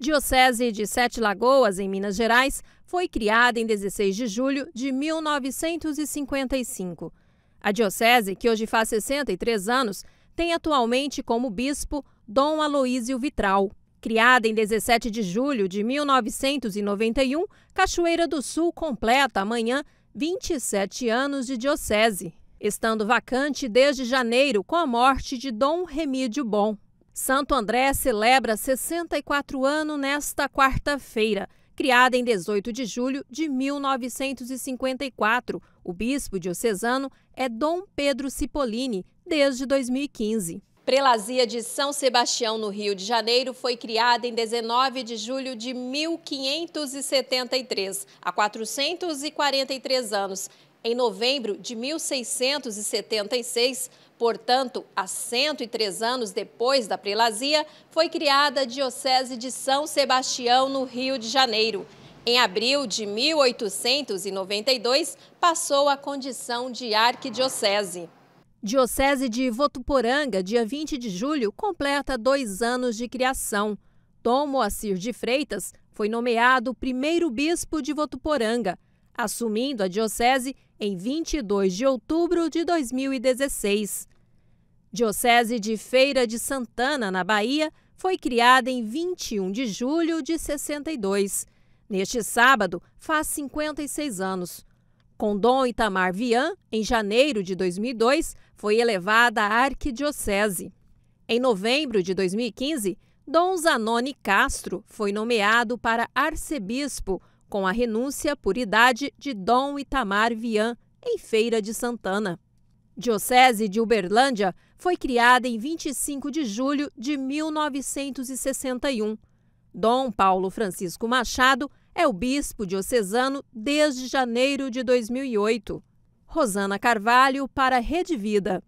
Diocese de Sete Lagoas, em Minas Gerais, foi criada em 16 de julho de 1955. A diocese, que hoje faz 63 anos, tem atualmente como bispo Dom Aloísio Vitral. Criada em 17 de julho de 1991, Cachoeira do Sul completa amanhã 27 anos de diocese, estando vacante desde janeiro com a morte de Dom Remídio Bom. Santo André celebra 64 anos nesta quarta-feira. Criada em 18 de julho de 1954, o bispo diocesano é Dom Pedro Cipollini, desde 2015. Prelazia de São Sebastião, no Rio de Janeiro, foi criada em 19 de julho de 1573, há 443 anos, em novembro de 1676, portanto, há 103 anos depois da prelazia, foi criada a Diocese de São Sebastião, no Rio de Janeiro. Em abril de 1892, passou à condição de arquidiocese. Diocese de Votuporanga, dia 20 de julho, completa dois anos de criação. Tom Moacir de Freitas foi nomeado primeiro bispo de Votuporanga, assumindo a diocese em 22 de outubro de 2016. Diocese de Feira de Santana, na Bahia, foi criada em 21 de julho de 62. Neste sábado, faz 56 anos. Com Dom Itamar Vian, em janeiro de 2002, foi elevada à arquidiocese. Em novembro de 2015, Dom Zanoni Castro foi nomeado para arcebispo com a renúncia por idade de Dom Itamar Vian, em Feira de Santana. Diocese de Uberlândia foi criada em 25 de julho de 1961. Dom Paulo Francisco Machado é o bispo diocesano desde janeiro de 2008. Rosana Carvalho para Rede Vida.